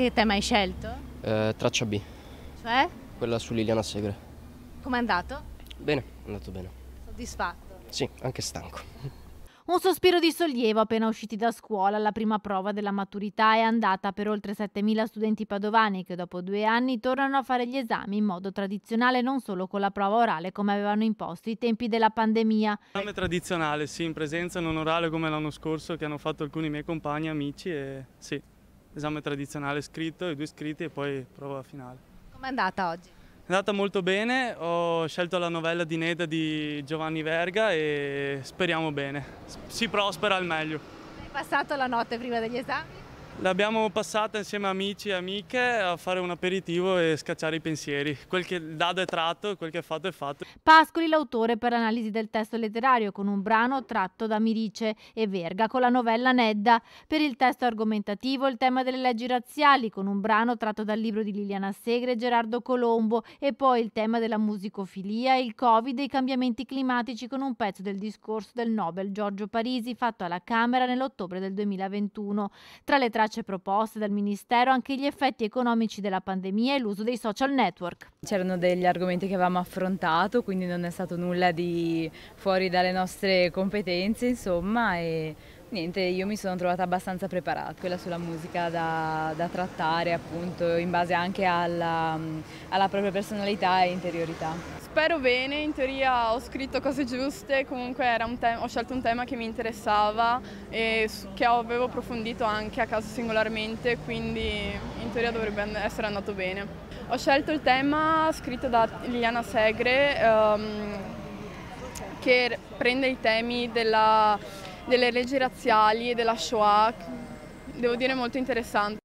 Che tema hai scelto? Eh, traccia B. Cioè? Quella su Liliana Segre. Com'è andato? Bene, è andato bene. Soddisfatto? Sì, anche stanco. Un sospiro di sollievo appena usciti da scuola, la prima prova della maturità è andata per oltre 7.000 studenti padovani che dopo due anni tornano a fare gli esami in modo tradizionale, non solo con la prova orale come avevano imposto i tempi della pandemia. Esame tradizionale, sì, in presenza non orale come l'anno scorso che hanno fatto alcuni miei compagni, amici e sì, esame tradizionale scritto, i due scritti e poi prova finale. Com'è andata oggi? È andata molto bene, ho scelto la novella di Neda di Giovanni Verga e speriamo bene, si prospera al meglio. Hai passato la notte prima degli esami? L'abbiamo passata insieme a amici e amiche a fare un aperitivo e scacciare i pensieri. Quel che dato è tratto, quel che è fatto è fatto. Pascoli l'autore per l'analisi del testo letterario con un brano tratto da Mirice e Verga con la novella Nedda. Per il testo argomentativo il tema delle leggi razziali con un brano tratto dal libro di Liliana Segre e Gerardo Colombo e poi il tema della musicofilia, il Covid e i cambiamenti climatici con un pezzo del discorso del Nobel Giorgio Parisi fatto alla Camera nell'ottobre del 2021. Tra le tra tracce proposte dal Ministero anche gli effetti economici della pandemia e l'uso dei social network. C'erano degli argomenti che avevamo affrontato, quindi non è stato nulla di fuori dalle nostre competenze, insomma, e niente, io mi sono trovata abbastanza preparata. Quella sulla musica da, da trattare, appunto, in base anche alla, alla propria personalità e interiorità. Spero bene, in teoria ho scritto cose giuste, comunque ho scelto un tema che mi interessava e che avevo approfondito anche a caso singolarmente, quindi in teoria dovrebbe essere andato bene. Ho scelto il tema scritto da Liliana Segre ehm, che prende i temi della, delle leggi razziali e della Shoah, devo dire molto interessante.